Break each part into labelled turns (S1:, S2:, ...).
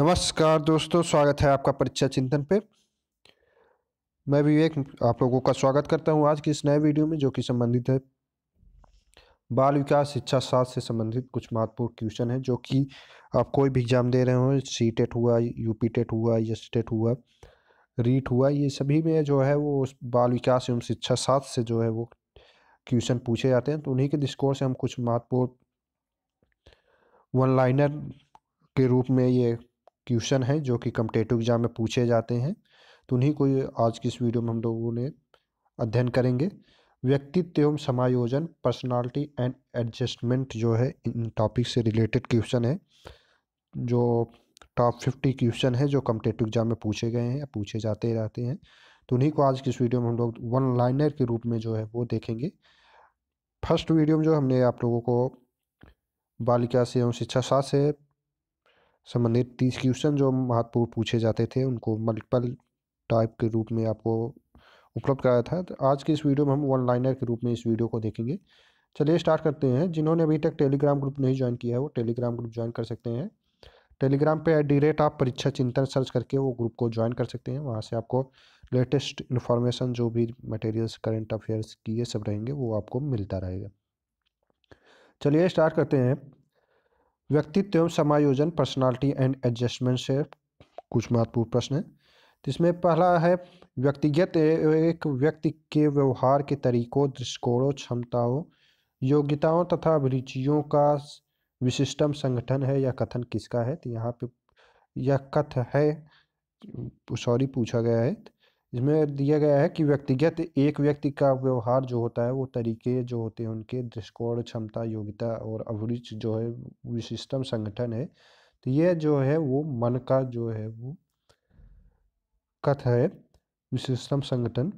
S1: नमस्कार दोस्तों स्वागत है आपका परीक्षा चिंतन पे मैं विवेक आप लोगों का स्वागत करता हूं आज की इस नए वीडियो में जो कि संबंधित है बाल विकास शिक्षा शास्त्र से संबंधित कुछ महत्वपूर्ण क्वेश्चन है जो कि आप कोई भी एग्ज़ाम दे रहे हो सी टेट हुआ यूपी टेट हुआ एस टेट हुआ रीट हुआ ये सभी में जो है वो बाल विकास एवं शिक्षा शास्त्र से जो है वो क्वेश्चन पूछे जाते हैं तो उन्हीं के डिस्कोर से हम कुछ महत्वपूर्ण वन लाइनर के रूप में ये क्वेश्चन हैं जो कि कम्पटेटिव एग्ज़ाम में पूछे जाते हैं तो उन्हीं को आज की इस वीडियो में हम लोगों ने अध्ययन करेंगे व्यक्तित्व एवं समायोजन पर्सनालिटी एंड एडजस्टमेंट जो है इन टॉपिक से रिलेटेड क्वेश्चन है जो टॉप फिफ्टी क्वेश्चन है जो कम्पटेटिव एग्जाम में पूछे गए हैं या पूछे जाते रहते हैं तो उन्हीं को आज की इस वीडियो में हम लोग वन लाइनर के रूप में जो है वो देखेंगे फर्स्ट वीडियो में जो हमने आप लोगों को बालिका से एवं शिक्षा शास्त्र से संबंधित तीस क्वेश्चन जो महत्वपूर्ण पूछे जाते थे उनको मल्टीपल टाइप के रूप में आपको उपलब्ध कराया था तो आज के इस वीडियो में हम वन लाइनर के रूप में इस वीडियो को देखेंगे चलिए स्टार्ट करते हैं जिन्होंने अभी तक टेलीग्राम ग्रुप नहीं ज्वाइन किया है वो टेलीग्राम ग्रुप ज्वाइन कर सकते हैं टेलीग्राम पे एट दी रेट आप परीक्षा चिंतन सर्च करके वो ग्रुप को ज्वाइन कर सकते हैं वहाँ से आपको लेटेस्ट इन्फॉर्मेशन जो भी मटेरियल्स करंट अफेयर्स की ये सब रहेंगे वो आपको मिलता रहेगा चलिए स्टार्ट करते हैं व्यक्तित्व एवं समायोजन पर्सनालिटी एंड एडजस्टमेंट से कुछ महत्वपूर्ण प्रश्न है तो इसमें पहला है व्यक्तिगत एक व्यक्ति के व्यवहार के तरीकों दृष्टिकोणों क्षमताओं योग्यताओं तथा अभिरुचियों का विशिष्टम संगठन है या कथन किसका है तो यहाँ पे यह कथ है सॉरी पूछा गया है इसमें दिया गया है कि व्यक्तिगत एक व्यक्ति का व्यवहार जो होता है वो तरीके जो होते हैं उनके दृष्टिकोण क्षमता योग्यता और अभिरुचि जो है विशिष्टम संगठन है तो यह जो है वो मन का जो है वो कथ है विशिष्टम संगठन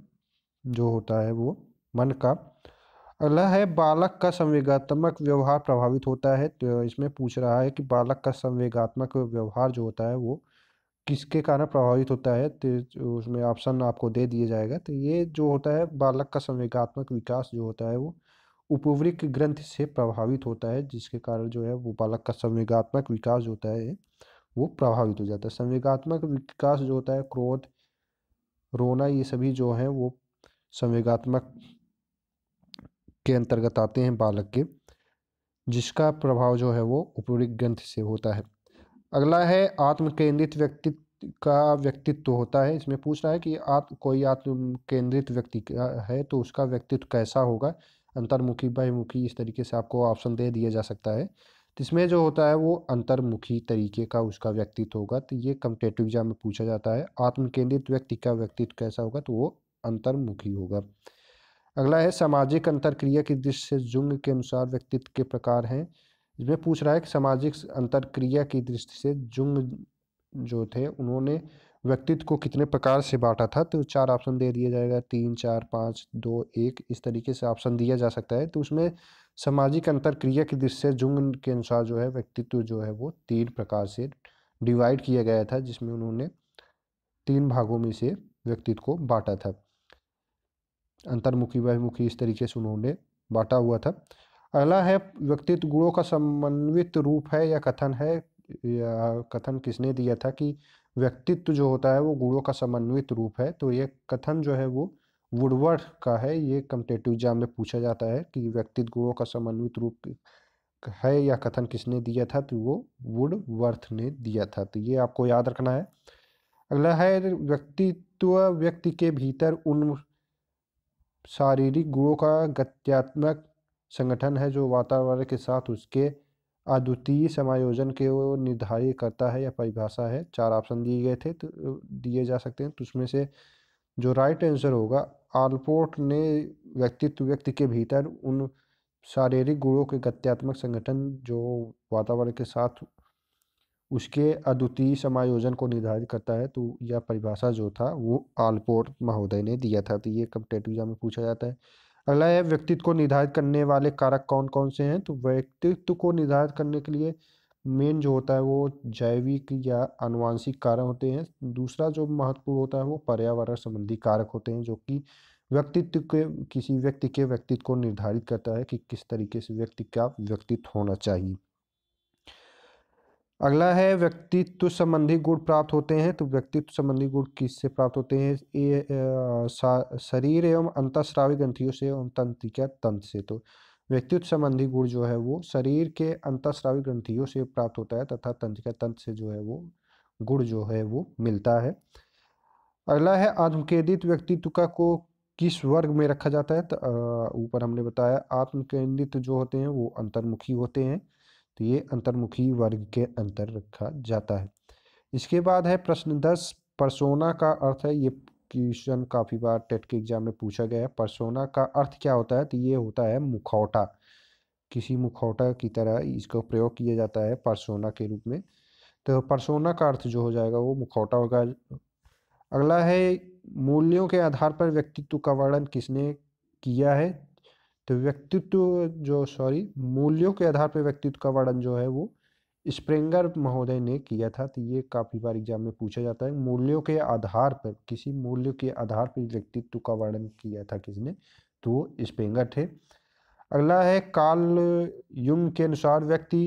S1: जो होता है वो मन का अगला है बालक का संवेगात्मक व्यवहार प्रभावित होता है तो इसमें पूछ रहा है कि बालक का संवेगात्मक व्यवहार जो होता है वो किसके कारण प्रभावित होता है तो उसमें ऑप्शन आपको दे दिया जाएगा तो ये जो होता है बालक का संवेगात्मक विकास जो होता है वो उपवृक्क ग्रंथ से प्रभावित होता है जिसके कारण जो है वो बालक का संवेगात्मक विकास जो होता है वो प्रभावित हो जाता है संवेगात्मक विकास जो होता है क्रोध रोना ये सभी जो हैं वो संवेगात्मक के अंतर्गत आते हैं बालक के जिसका प्रभाव जो है वो उपवृक्क ग्रंथ से होता है अगला है आत्म केंद्रित व्यक्ति का व्यक्तित्व होता है इसमें पूछ रहा है कि आत्म कोई आत्म केंद्रित व्यक्ति है तो उसका व्यक्तित्व कैसा होगा अंतर्मुखी बहिमुखी इस तरीके से आपको ऑप्शन दे दिया जा सकता है तो इसमें जो होता है वो अंतर्मुखी तरीके का उसका व्यक्तित्व होगा तो ये कम्पिटेटिव एग्जाम में पूछा जाता है आत्म केंद्रित व्यक्ति का व्यक्तित्व कैसा होगा तो वो अंतर्मुखी होगा अगला है सामाजिक अंतरक्रिया की दृष्टि से जुंग के अनुसार व्यक्तित्व के प्रकार हैं इसमें पूछ रहा है कि सामाजिक अंतर क्रिया की दृष्टि से जुंग जो थे उन्होंने व्यक्तित्व को कितने प्रकार से बांटा था तो चार ऑप्शन दे दिया जाएगा तीन चार पाँच दो एक इस तरीके से ऑप्शन दिया जा सकता है तो उसमें सामाजिक अंतर क्रिया की दृष्टि से जुंग के अनुसार जो है व्यक्तित्व जो है वो तीन प्रकार से डिवाइड किया गया था जिसमें उन्होंने तीन भागों में से व्यक्तित्व को बांटा था अंतर्मुखी बहिमुखी इस तरीके से उन्होंने बांटा हुआ था अगला है व्यक्तित्व गुणों का समन्वित रूप है या कथन है या कथन किसने दिया था कि व्यक्तित्व जो होता है वो गुणों का समन्वित रूप है तो ये कथन जो है वो वुडवर्ड का है ये कम्पिटेटिव एग्जाम में पूछा जाता है कि व्यक्तित्व गुणों का समन्वित रूप है या कथन किसने दिया था तो वो वुडवर्थ ने दिया था तो ये आपको याद रखना है अगला है व्यक्तित्व व्यक्ति के भीतर उन शारीरिक गुणों का गत्यात्मक संगठन है जो वातावरण के साथ उसके अद्वितीय समायोजन के वो निर्धारित करता है या परिभाषा है चार ऑप्शन दिए गए थे तो दिए जा सकते हैं तो उसमें से जो राइट आंसर होगा आलपोर्ट ने व्यक्तित्व व्यक्ति के भीतर उन शारीरिक गुणों के गत्यात्मक संगठन जो वातावरण के साथ उसके अद्वितीय समायोजन को निर्धारित करता है तो यह परिभाषा जो था वो आलपोर्ट महोदय ने दिया था तो ये कम्पटेटिव एग्जाम में पूछा जाता है अगला है व्यक्तित्व को निर्धारित करने वाले कारक कौन कौन से हैं तो व्यक्तित्व को निर्धारित करने के लिए मेन जो होता है वो जैविक या आनुवांशिक कारण होते हैं दूसरा जो महत्वपूर्ण होता है वो पर्यावरण संबंधी कारक होते हैं जो कि व्यक्तित्व के किसी व्यक्ति के व्यक्तित्व को निर्धारित करता है कि किस तरीके से व्यक्ति का व्यक्तित्व होना चाहिए अगला है व्यक्तित्व संबंधी गुण प्राप्त होते हैं तो व्यक्तित्व संबंधी गुण किससे प्राप्त होते हैं ये शरीर एवं अंतस्रावी ग्रंथियों से एवं तंत्रिका तंत्र से तो व्यक्तित्व संबंधी गुण जो है वो शरीर के अंतस्रावी ग्रंथियों से प्राप्त होता है तथा तंत्रिका तंत्र से जो है वो गुण जो है वो मिलता है अगला है आत्मकेंद्रित व्यक्तित्व का को किस वर्ग में रखा जाता है तो ऊपर हमने बताया आत्मकेंद्रित जो होते हैं वो अंतर्मुखी होते हैं तो ये अंतर्मुखी वर्ग के अंतर रखा जाता है इसके बाद है प्रश्न दस परसोना का अर्थ है ये क्वेश्चन काफ़ी बार टेट के एग्जाम में पूछा गया है परसोना का अर्थ क्या होता है तो ये होता है मुखौटा किसी मुखौटा की तरह इसका प्रयोग किया जाता है परसोना के रूप में तो परसोना का अर्थ जो हो जाएगा वो मुखौटा होगा अगला है मूल्यों के आधार पर व्यक्तित्व का वर्णन किसने किया है तो व्यक्तित्व जो सॉरी मूल्यों के आधार पर व्यक्तित्व का वर्णन जो है वो स्प्रिंगर महोदय ने किया था तो ये काफ़ी बार एग्जाम में पूछा जाता है मूल्यों के आधार पर किसी मूल्य के आधार पर व्यक्तित्व का वर्णन किया था किसने तो वो स्प्रिंगर थे अगला है काल युंग के अनुसार व्यक्ति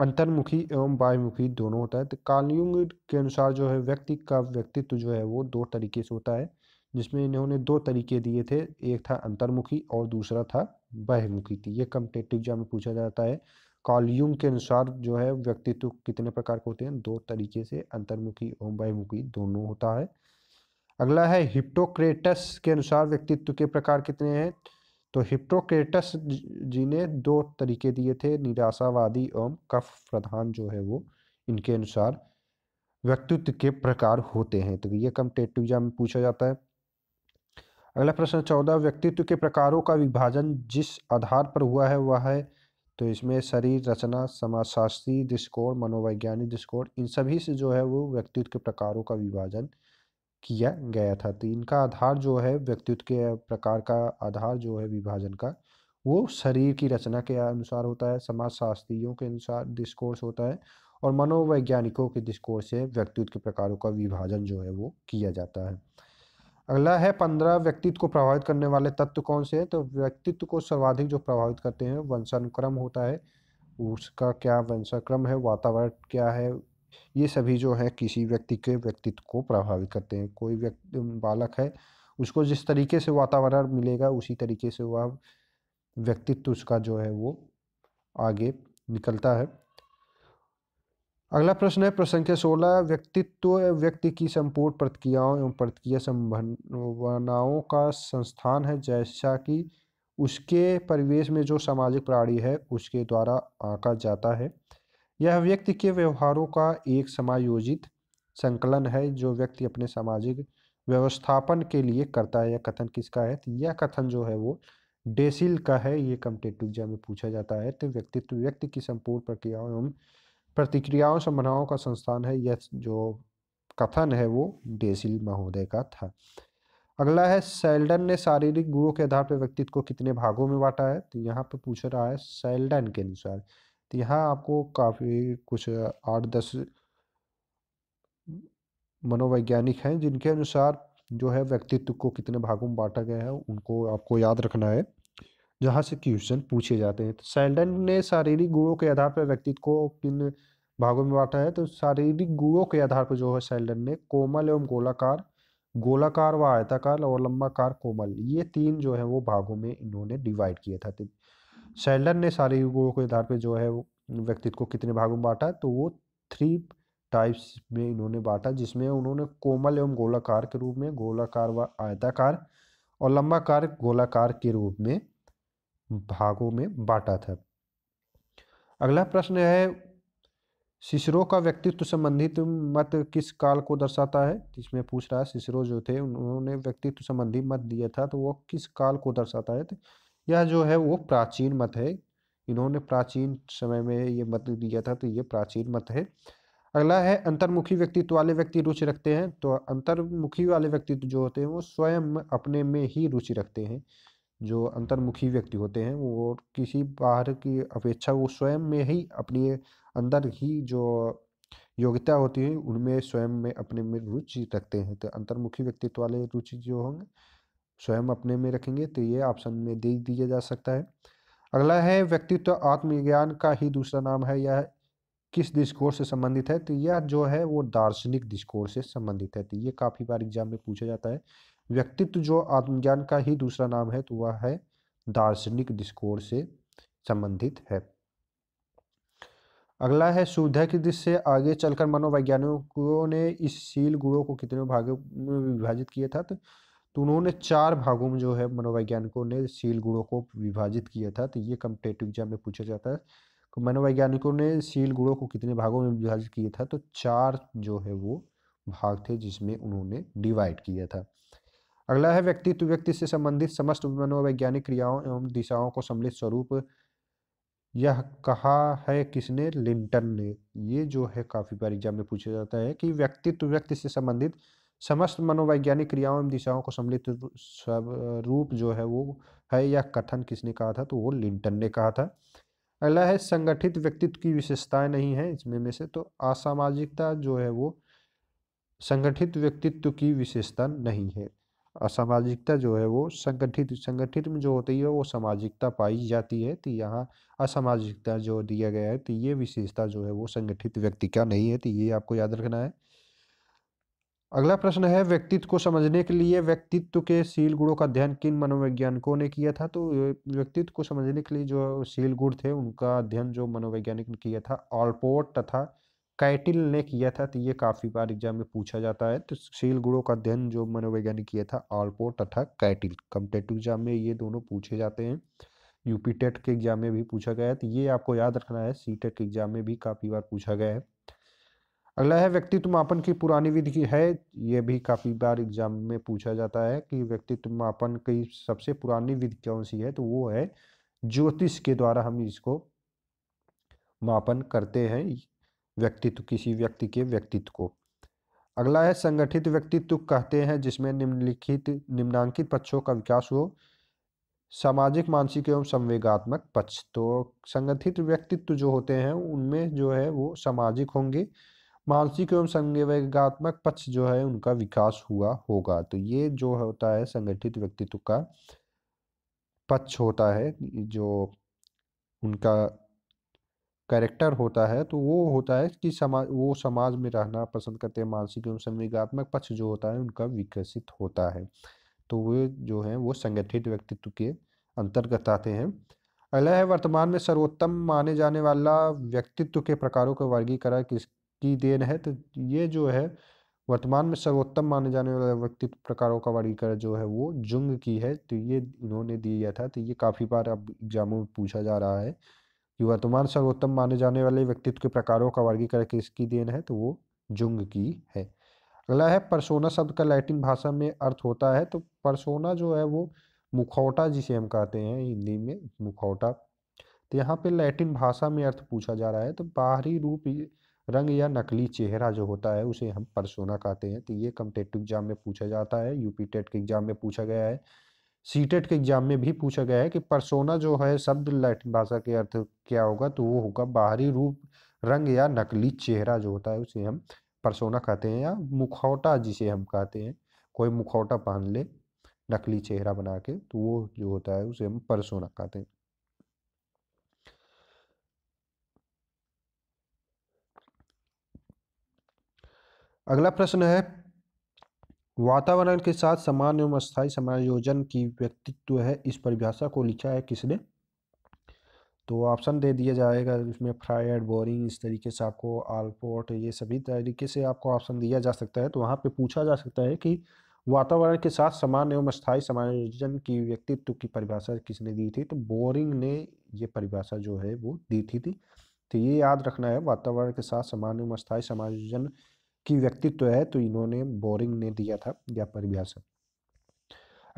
S1: अंतर्मुखी एवं बायमुखी दोनों होता है तो कालयुंग के अनुसार जो है व्यक्ति का व्यक्तित्व जो है वो दो तरीके से होता है जिसमें इन्होंने दो तरीके दिए थे एक था अंतर्मुखी और दूसरा था बहिर्मुखी थी ये कम्पिटेटिव एग्जाम में पूछा जाता है कॉल्यूम के अनुसार जो है व्यक्तित्व कितने प्रकार के होते हैं दो तरीके से अंतर्मुखी और बहिर्मुखी दोनों होता है अगला है हिप्टोक्रेटस के अनुसार व्यक्तित्व के प्रकार कितने हैं तो हिप्टोक्रेटस जी ने दो तरीके दिए थे निराशावादी एवं कफ प्रधान जो है वो इनके अनुसार व्यक्तित्व के प्रकार होते हैं तो ये कम्पिटेटिव एग्जाम में पूछा जाता है अगला प्रश्न चौदह व्यक्तित्व के प्रकारों का विभाजन जिस आधार पर हुआ है वह है तो इसमें शरीर रचना समाजशास्त्री दृष्टिकोण मनोवैज्ञानिक दृष्टिकोण इन सभी से जो है वो व्यक्तित्व के प्रकारों का विभाजन किया गया था तो इनका आधार जो है व्यक्तित्व के प्रकार का आधार जो है विभाजन का वो शरीर की रचना के अनुसार होता है समाजशास्त्रियों के अनुसार डिस्कोर्स होता है और मनोवैज्ञानिकों के डिस्कोर्स से व्यक्तित्व के प्रकारों का विभाजन जो है वो किया जाता है अगला है पंद्रह व्यक्तित्व को प्रभावित करने वाले तत्व कौन से हैं तो व्यक्तित्व को सर्वाधिक जो प्रभावित करते हैं वंशानुक्रम होता है उसका क्या वंशानुक्रम है वातावरण क्या है ये सभी जो है किसी व्यक्ति के व्यक्तित्व को प्रभावित करते हैं कोई व्यक्ति बालक है उसको जिस तरीके से वातावरण मिलेगा उसी तरीके से वह व्यक्तित्व उसका जो है वो आगे निकलता है अगला प्रश्न है प्रश्न संख्या सोलह व्यक्तित्व व्यक्ति की संपूर्ण प्रतिक्रियाओं एवं प्रतिक्रिया संभावनाओं का संस्थान है जैसा कि उसके परिवेश में जो सामाजिक प्राणी है उसके द्वारा आका जाता है यह व्यक्ति के व्यवहारों का एक समायोजित संकलन है जो व्यक्ति अपने सामाजिक व्यवस्थापन के लिए करता है यह कथन किसका है तो यह कथन जो है वो डेसिल का है ये कम्पिटेटिव एग्जाम में पूछा जाता है तो व्यक्तित्व व्यक्ति की संपूर्ण प्रक्रियाओं एवं प्रतिक्रियाओं संभावनाओं का संस्थान है यह जो कथन है वो डेसिल महोदय का था अगला है सेल्डन ने शारीरिक गुणों के आधार पर व्यक्तित्व को कितने भागों में बांटा है तो यहाँ पर पूछ रहा है सेल्डन के अनुसार तो यहाँ आपको काफ़ी कुछ आठ दस मनोवैज्ञानिक हैं जिनके अनुसार जो है व्यक्तित्व को कितने भागों में बांटा गया है उनको आपको याद रखना है जहाँ से क्वेश्चन पूछे जाते हैं तो सेल्डन ने शारीरिक गुणों के आधार पर व्यक्तित्व को किन भागों में बांटा है तो शारीरिक गुणों के आधार पर जो है सेल्डन ने कोमल एवं गोलाकार गोलाकार व आयताकार और लंबाकार कोमल ये तीन जो है वो भागों में इन्होंने डिवाइड किया था तो सेल्डन ने शारीरिक गुणों के आधार पर जो है वो व्यक्तित्व को कितने भागों में बांटा तो वो थ्री टाइप्स में इन्होंने बांटा जिसमें उन्होंने कोमल एवं गोलाकार के रूप में गोलाकार व आयताकार और लंबाकार गोलाकार के रूप में भागों में बांटा था अगला प्रश्न है शिशरो का व्यक्तित्व संबंधित मत किस काल को दर्शाता है इसमें पूछ रहा है शिशरो जो थे उन्होंने व्यक्तित्व संबंधी मत दिया था तो वो किस काल को दर्शाता है तो यह जो है वो प्राचीन मत है इन्होंने प्राचीन समय में ये मत दिया था तो ये प्राचीन मत है अगला है अंतर्मुखी व्यक्तित्व वाले व्यक्ति रुचि रखते हैं तो अंतर्मुखी वाले व्यक्तित्व जो होते हैं वो स्वयं अपने में ही रुचि रखते हैं जो अंतर्मुखी व्यक्ति होते हैं वो किसी बाहर की अपेक्षा वो स्वयं में ही अपने अंदर ही जो योग्यता होती है उनमें स्वयं में अपने में रुचि रखते हैं तो अंतर्मुखी व्यक्तित्व वाले रुचि जो होंगे स्वयं अपने में रखेंगे तो ये ऑप्शन में दे दिया जा सकता है अगला है व्यक्तित्व आत्मज्ञान का ही दूसरा नाम है यह किस दृष्टिकोण से संबंधित है तो यह जो है वो दार्शनिक दृष्टिकोण से संबंधित है तो ये काफ़ी बार एग्जाम में पूछा जाता है व्यक्तित्व जो आत्मज्ञान का ही दूसरा नाम है तो वह है दार्शनिक दृष्टिकोण से संबंधित है अगला है सुविधा की दृष्टि से आगे चलकर मनोवैज्ञानिकों ने इस शील गुणों को कितने भागों में विभाजित किया था तो तो उन्होंने चार भागों में जो है मनोवैज्ञानिकों ने शील गुणों को विभाजित किया था तो ये कम्पिटेटिव एग्जाम में पूछा जाता है तो मनोवैज्ञानिकों ने शील गुणों को कितने भागों में विभाजित किया था तो चार जो है वो भाग थे जिसमें उन्होंने डिवाइड किया था अगला है व्यक्तित्व व्यक्ति से संबंधित समस्त मनोवैज्ञानिक क्रियाओं एवं दिशाओं को सम्मिलित स्वरूप यह कहा है किसने लिंटन ने ये जो है काफ़ी बार एग्जाम में पूछा जाता है कि व्यक्तित्व व्यक्ति से संबंधित समस्त मनोवैज्ञानिक क्रियाओं एवं दिशाओं को सम्मिलित स्वरूप जो है वो है यह कथन किसने कहा था तो वो लिंटन ने कहा था अगला है संगठित व्यक्तित्व की विशेषताएं नहीं है इसमें में से तो असामाजिकता जो है वो संगठित व्यक्तित्व की विशेषता नहीं है असामाजिकता जो है वो संगठित संगठित में जो होती है वो सामाजिकता पाई जाती है तो यहाँ असामाजिकता जो दिया गया है तो ये विशेषता जो है वो संगठित व्यक्ति का नहीं है तो ये आपको याद रखना है अगला प्रश्न है व्यक्तित्व को समझने के लिए व्यक्तित्व के शील गुणों का अध्ययन किन मनोवैज्ञानिकों ने किया था तो व्यक्तित्व को समझने के लिए जो शील गुण थे उनका अध्ययन जो मनोवैज्ञानिक ने किया था ऑलपोर्ट तथा कैटिल ने किया था तो ये काफ़ी बार एग्जाम में पूछा जाता है तो शील गुणों का अध्ययन जो मनोवैज्ञानिक किया था आल्पोर्ट तथा कैटिल कम्पटेटिव एग्जाम में ये दोनों पूछे जाते हैं यूपी टेट के एग्जाम में भी पूछा गया है तो ये आपको याद रखना है सी टेट के एग्जाम में भी काफ़ी बार पूछा गया है अगला है व्यक्तित्व मापन की पुरानी विधि है ये भी काफ़ी बार एग्जाम में पूछा जाता है कि व्यक्तित्व मापन की सबसे पुरानी विधि कौन सी है तो वो है ज्योतिष के द्वारा हम इसको मापन करते हैं व्यक्तित्व किसी व्यक्ति के व्यक्तित्व को अगला है संगठित व्यक्तित्व कहते हैं जिसमें निम्नलिखित निम्नांकित पक्षों का विकास हो सामाजिक मानसिक एवं संवेगात्मक पक्ष तो संगठित व्यक्तित्व जो होते हैं उनमें जो है वो सामाजिक होंगे मानसिक एवं संवेगात्मक पक्ष जो है उनका विकास हुआ होगा तो ये जो होता है संगठित व्यक्तित्व का पक्ष होता है जो उनका कैरेक्टर होता है तो वो होता है कि समाज वो समाज में रहना पसंद करते हैं मानसिक एवं संविगात्मक पक्ष जो होता है उनका विकसित होता है तो वे जो हैं वो संगठित व्यक्तित्व के अंतर्गत आते हैं अगला है वर्तमान में सर्वोत्तम माने जाने वाला व्यक्तित्व के प्रकारों का वर्गीकरण किसकी देन है तो ये जो है वर्तमान में सर्वोत्तम माने जाने वाले व्यक्तित्व प्रकारों का वर्गीकरण जो है वो जुंग की है तो ये इन्होंने दिया था तो ये काफ़ी बार अब एग्जामों में पूछा जा रहा है वर्तमान सर्वोत्तम माने जाने वाले व्यक्तित्व के प्रकारों का वर्गीकरण किसकी देन है तो वो जुंग की है अगला है परसोना शब्द का लैटिन भाषा में अर्थ होता है तो परसोना जो है वो मुखौटा जिसे हम कहते हैं हिंदी में मुखौटा तो यहाँ पे लैटिन भाषा में अर्थ पूछा जा रहा है तो बाहरी रूप रंग या नकली चेहरा जो होता है उसे हम परसोना कहते हैं तो ये कम्पटेटिव एग्जाम में पूछा जाता है यूपी टेट e के एग्जाम में पूछा गया है सीटेट के एग्जाम में भी पूछा गया है कि परसोना जो है शब्द लैटिन भाषा के अर्थ क्या होगा तो वो होगा बाहरी रूप रंग या नकली चेहरा जो होता है उसे हम परसोना कहते हैं या मुखौटा जिसे हम कहते हैं कोई मुखौटा पहन ले नकली चेहरा बना के तो वो जो होता है उसे हम परसोना कहते हैं अगला प्रश्न है वातावरण के साथ समान एवं स्थायी समायोजन की व्यक्तित्व है इस परिभाषा को लिखा है किसने तो ऑप्शन दे दिया जाएगा इसमें फ्रायड बोरिंग इस तरीके से आपको आलपोर्ट ये सभी तरीके से आपको ऑप्शन दिया जा सकता है तो वहाँ पे पूछा जा सकता है कि वातावरण के साथ समान एवं स्थायी समायोजन की व्यक्तित्व की परिभाषा किसने दी थी तो बोरिंग ने ये परिभाषा जो है वो दी थी, थी। तो ये याद रखना है वातावरण के साथ समान एवं स्थायी समायोजन की व्यक्तित्व है तो इन्होंने बोरिंग ने दिया था यह परिभाषा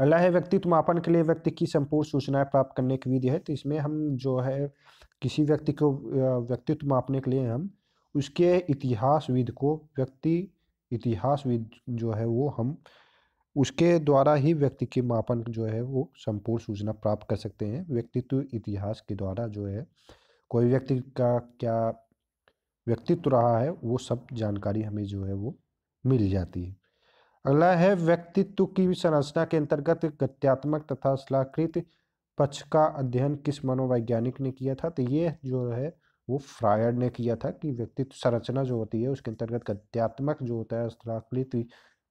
S1: अगला है व्यक्तित्व मापन के लिए व्यक्ति की संपूर्ण सूचनाएं प्राप्त करने की विधि है तो इसमें हम जो है किसी व्यक्ति को व्यक्तित्व मापने के लिए हम उसके इतिहासविद को व्यक्ति इतिहासविद जो है वो हम उसके द्वारा ही व्यक्ति के मापन जो है वो संपूर्ण सूचना प्राप्त कर सकते हैं व्यक्तित्व इतिहास के द्वारा जो है कोई व्यक्ति का क्या व्यक्तित्व रहा है वो सब जानकारी हमें जो है वो मिल जाती है अगला है व्यक्तित्व की संरचना के अंतर्गत गत्यात्मक तथा शलाकृत पक्ष का अध्ययन किस मनोवैज्ञानिक ने किया था तो ये जो है वो फ्रायड ने किया था कि व्यक्तित्व संरचना जो होती है उसके अंतर्गत गत्यात्मक जो होता है शलाकृत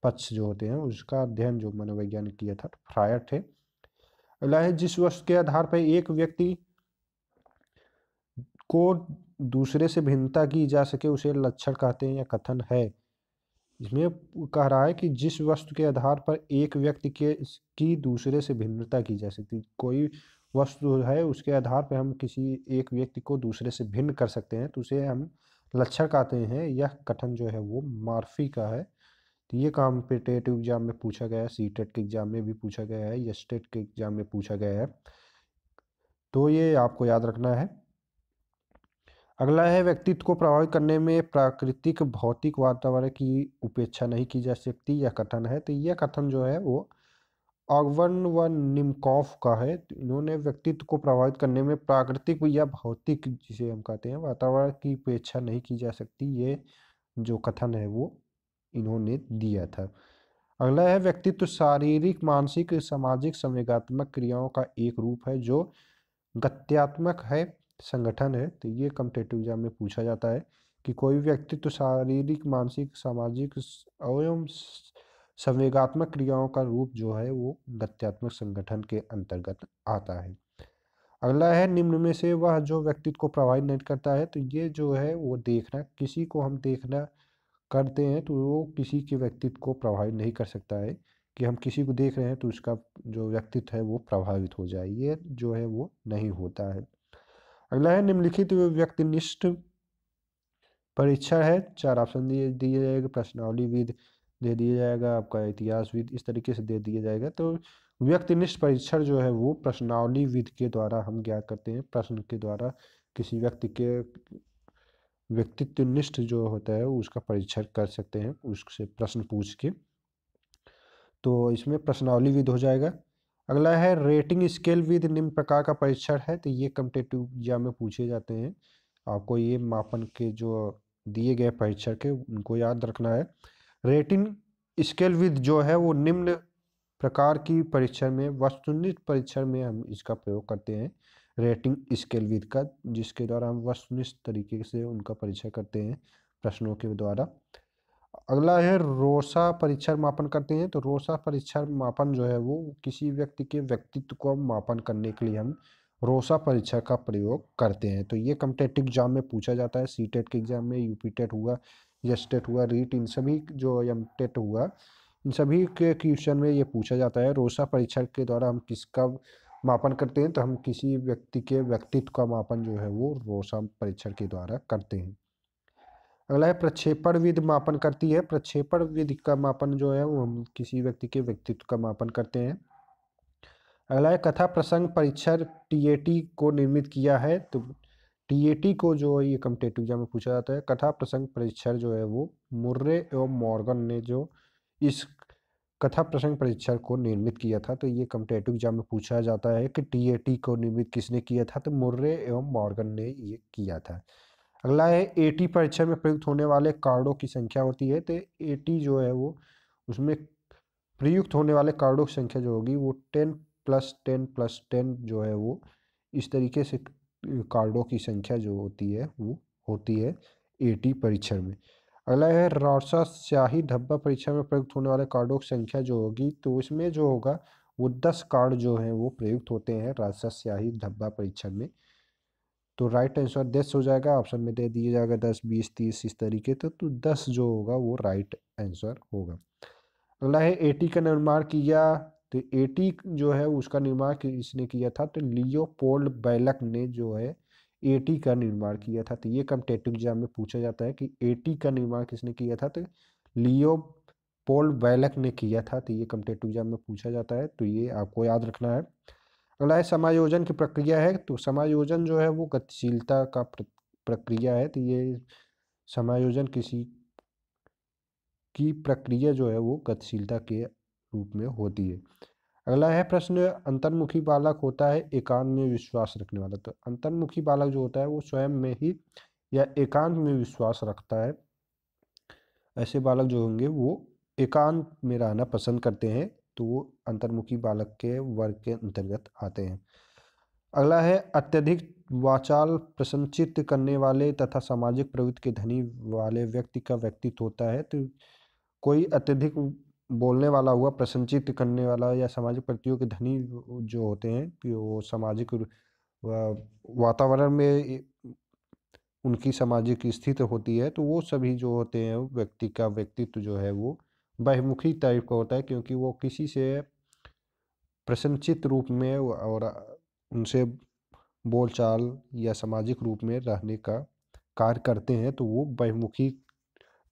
S1: पक्ष जो होते हैं उसका अध्ययन जो मनोवैज्ञानिक किया था फ्रायड थे अगला है जिस वस्तु के आधार पर एक व्यक्ति को दूसरे से भिन्नता की जा सके उसे लक्षण कहते हैं या कथन है इसमें कह रहा है कि जिस वस्तु के आधार पर एक व्यक्ति के की दूसरे से भिन्नता की जा सकती कोई वस्तु है उसके आधार पर हम किसी एक व्यक्ति को दूसरे से भिन्न कर सकते हैं तो उसे हम लक्षण कहते हैं यह कथन जो है वो मार्फी का है तो ये कॉम्पिटेटिव एग्जाम में पूछा गया है सी टेट के एग्जाम में भी पूछा गया है या स्टेट के एग्जाम में पूछा गया है तो ये आपको याद रखना है अगला है व्यक्तित्व को प्रभावित करने में प्राकृतिक भौतिक वातावरण की उपेक्षा नहीं की जा सकती यह कथन है तो यह कथन जो है वो अगवन व निमकॉफ का है तो इन्होंने व्यक्तित्व को प्रभावित करने में प्राकृतिक या भौतिक जिसे हम कहते हैं वातावरण की उपेक्षा नहीं की जा सकती ये जो कथन है वो इन्होंने दिया था अगला है व्यक्तित्व शारीरिक मानसिक सामाजिक संवेगात्मक क्रियाओं का एक रूप है जो गत्यात्मक है संगठन है तो ये कम्पिटेटिव एग्जाम में पूछा जाता है कि कोई व्यक्ति तो शारीरिक मानसिक सामाजिक एवं संवेगात्मक क्रियाओं का रूप जो है वो गत्यात्मक संगठन के अंतर्गत आता है अगला है निम्न में से वह जो व्यक्तित्व को प्रभावित नहीं करता है तो ये जो है वो देखना किसी को हम देखना करते हैं तो वो किसी के व्यक्तित्व को प्रभावित नहीं कर सकता है कि हम किसी को देख रहे हैं तो उसका जो व्यक्तित्व है वो प्रभावित हो जाए ये जो है वो नहीं होता है अगला है निम्नलिखित व्यक्तिनिष्ठ परीक्षा है चार ऑप्शन दिए दिए जाएगा प्रश्नावली विद दे दिया जाएगा आपका इतिहास विद इस तरीके से दे दिया जाएगा तो व्यक्तिनिष्ठ परीक्षण जो है वो प्रश्नावली विद के द्वारा हम ज्ञात करते हैं प्रश्न के द्वारा किसी व्यक्ति के व्यक्तित्वनिष्ठ जो होता है उसका परीक्षण कर सकते हैं उससे प्रश्न पूछ के तो इसमें प्रश्नावली विद हो जाएगा अगला है रेटिंग स्केल विद निम्न प्रकार का परीक्षण है तो ये कम्पिटेटिव एग्जाम में पूछे जाते हैं आपको ये मापन के जो दिए गए परीक्षण के उनको याद रखना है रेटिंग स्केल विद जो है वो निम्न प्रकार की परीक्षण में वस्तुनिष्ठ परीक्षण में हम इसका प्रयोग करते हैं रेटिंग स्केल विद का जिसके द्वारा हम वस्तुनिष्ठ तरीके से उनका परीक्षण करते हैं प्रश्नों के द्वारा अगला है रोसा परीक्षण मापन करते हैं तो रोसा परीक्षण मापन जो है वो किसी व्यक्ति के व्यक्तित्व को मापन करने के लिए हम रोसा परीक्षा का प्रयोग करते हैं तो ये कम्पिटेटिव एग्जाम में पूछा जाता है सी टेट e के एग्जाम में यूपी टेट e हुआ यस टेट e हुआ रीट इन सभी जो एम टेट हुआ इन सभी के क्वेश्चन में ये पूछा जाता है रोसा परीक्षण के द्वारा हम किसका मापन करते हैं तो हम किसी व्यक्ति के व्यक्तित्व का मापन जो है वो रोसा परीक्षण के द्वारा करते हैं अगला है प्रक्षेपण विधि मापन करती है प्रक्षेपण विधि का मापन जो है वो हम किसी व्यक्ति के व्यक्तित्व का मापन करते हैं अगला है कथा प्रसंग परीक्षण टीएटी को निर्मित किया है तो टीएटी को जो है ये कम्पिटेटिव एग्जाम में पूछा जाता है कथा प्रसंग परीक्षण जो है वो मुर्रे एवं मॉर्गन ने जो इस कथा प्रसंग परीक्षण को निर्मित किया था तो ये कम्पिटेटिव एग्जाम में पूछा जाता है कि टीएटी को निर्मित किसने किया था तो मुर्रे एवं मॉर्गन ने ये किया था अगला है एटी परीक्षा में प्रयुक्त होने वाले कार्डों की संख्या होती है तो एटी जो है वो उसमें प्रयुक्त होने वाले कार्डों की संख्या जो होगी वो ten plus ten plus ten जो है वो इस तरीके से कार्डों की संख्या जो होती है वो होती है एटी परीक्षण में अगला है रासा स्याही धब्बा परीक्षा में प्रयुक्त होने वाले कार्डों की संख्या जो होगी तो इसमें जो होगा वो दस कार्ड जो हैं वो प्रयुक्त होते हैं रासा स्याही धब्बा परीक्षण में तो राइट आंसर दस हो जाएगा ऑप्शन में दे दिया जाएगा दस बीस तीस इस तरीके तो तो दस जो होगा वो राइट आंसर होगा अगला है एटी का निर्माण किया तो एटी जो है उसका निर्माण इसने किया था तो लियोपोल्ड बैलक ने जो है एटी का निर्माण किया था तो ये कम्पटेटिव एग्जाम में पूछा जाता है कि एटी का निर्माण किसने किया था तो लियो पोल बैलक ने किया था तो ये कम्पटेटिव एग्जाम में पूछा जाता है तो ये आपको याद रखना है अगला है समायोजन की प्रक्रिया है तो समायोजन जो है वो गतिशीलता का प्रक्रिया है तो ये समायोजन किसी की प्रक्रिया जो है वो गतिशीलता के रूप में होती है अगला है प्रश्न अंतर्मुखी बालक होता है एकांत में विश्वास रखने वाला तो अंतर्मुखी बालक जो होता है वो स्वयं में ही या एकांत में विश्वास रखता है ऐसे बालक जो होंगे वो एकांत में रहना पसंद करते हैं तो वो अंतर्मुखी बालक के वर्ग के अंतर्गत आते हैं अगला है अत्यधिक वाचाल प्रसंचित करने वाले तथा सामाजिक प्रवृत्ति के धनी वाले व्यक्ति का व्यक्तित्व होता है तो कोई अत्यधिक बोलने वाला हुआ प्रसंचित करने वाला या सामाजिक प्रतियों के धनी जो होते हैं कि वो सामाजिक वातावरण में उनकी सामाजिक स्थिति होती है तो वो सभी जो होते हैं व्यक्ति का व्यक्तित्व जो है वो बहुमुखी टाइप का होता है क्योंकि वो किसी से प्रशंसित रूप में और उनसे बोलचाल या सामाजिक रूप में रहने का कार्य करते हैं तो वो बहुमुखी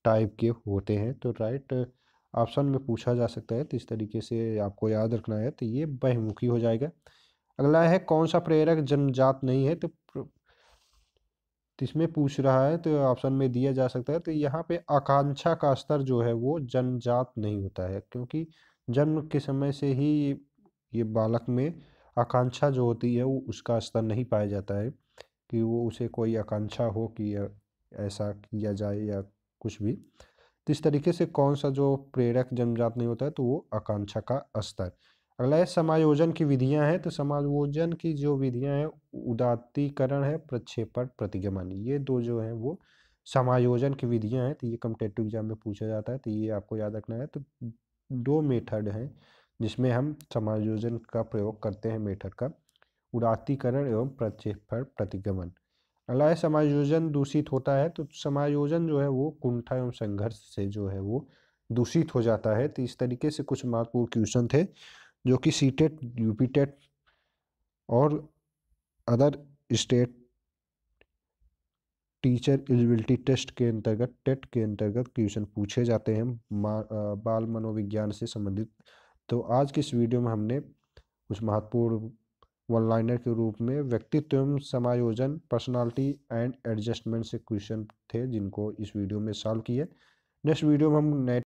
S1: टाइप के होते हैं तो राइट ऑप्शन में पूछा जा सकता है तो इस तरीके से आपको याद रखना है तो ये बहुमुखी हो जाएगा अगला है कौन सा प्रेरक जन्मजात नहीं है तो तो इसमें पूछ रहा है तो ऑप्शन में दिया जा सकता है तो यहाँ पे आकांक्षा का स्तर जो है वो जन्मजात नहीं होता है क्योंकि जन्म के समय से ही ये बालक में आकांक्षा जो होती है वो उसका स्तर नहीं पाया जाता है कि वो उसे कोई आकांक्षा हो कि ऐसा किया जाए या कुछ भी तो इस तरीके से कौन सा जो प्रेरक जन्मजात नहीं होता है तो वो आकांक्षा का स्तर अगला है समायोजन की विधियां हैं तो समायोजन की जो विधियां हैं उदातीकरण है प्रक्षेपण प्रतिगमन ये दो जो हैं वो समायोजन की विधियां हैं तो ये कम्पिटेटिव एग्जाम में पूछा जाता है तो ये आपको याद रखना है तो दो मेथड हैं जिसमें हम समायोजन का प्रयोग करते हैं मेथड का उदातीकरण एवं प्रक्षेपण प्रतिगमन अगला है समायोजन दूषित होता है तो समायोजन जो है वो कुंठा एवं संघर्ष से जो है वो दूषित हो जाता है तो इस तरीके से कुछ महत्वपूर्ण क्वेश्चन थे जो कि सी टेट यूपी टेट और other state teacher eligibility test के अंतर्गत टेट के अंतर्गत क्वेश्चन पूछे जाते हैं बाल मनोविज्ञान से संबंधित तो आज के इस वीडियो में हमने कुछ महत्वपूर्ण वन लाइनर के रूप में व्यक्तित्व एवं समायोजन पर्सनालिटी एंड एडजस्टमेंट से क्वेश्चन थे जिनको इस वीडियो में सॉल्व किए नेक्स्ट वीडियो में हम नेट